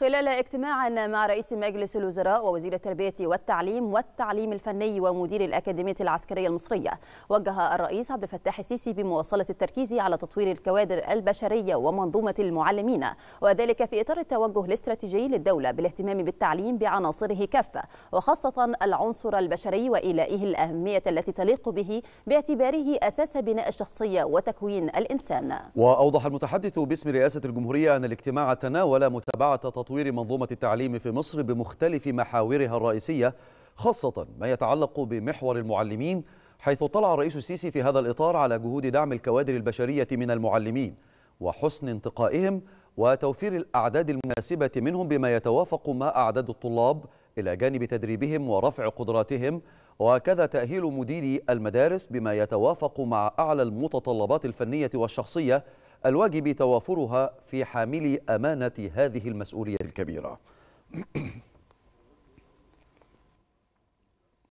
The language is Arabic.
خلال اجتماع مع رئيس مجلس الوزراء ووزير التربية والتعليم والتعليم الفني ومدير الأكاديمية العسكرية المصرية وجه الرئيس عبد الفتاح السيسي بمواصلة التركيز على تطوير الكوادر البشرية ومنظومة المعلمين وذلك في إطار التوجه الاستراتيجي للدولة بالاهتمام بالتعليم بعناصره كافة وخاصة العنصر البشري وإيلائه الأهمية التي تليق به باعتباره أساس بناء الشخصية وتكوين الإنسان وأوضح المتحدث باسم رئاسة الجمهورية أن الاجتماع تناول متابعة تطوير تطوير منظومة التعليم في مصر بمختلف محاورها الرئيسية خاصة ما يتعلق بمحور المعلمين حيث اطلع الرئيس السيسي في هذا الإطار على جهود دعم الكوادر البشرية من المعلمين وحسن انتقائهم وتوفير الأعداد المناسبة منهم بما يتوافق مع أعداد الطلاب إلى جانب تدريبهم ورفع قدراتهم وكذا تأهيل مديري المدارس بما يتوافق مع أعلى المتطلبات الفنية والشخصية الواجب توافرها في حاملي أمانة هذه المسؤولية الكبيرة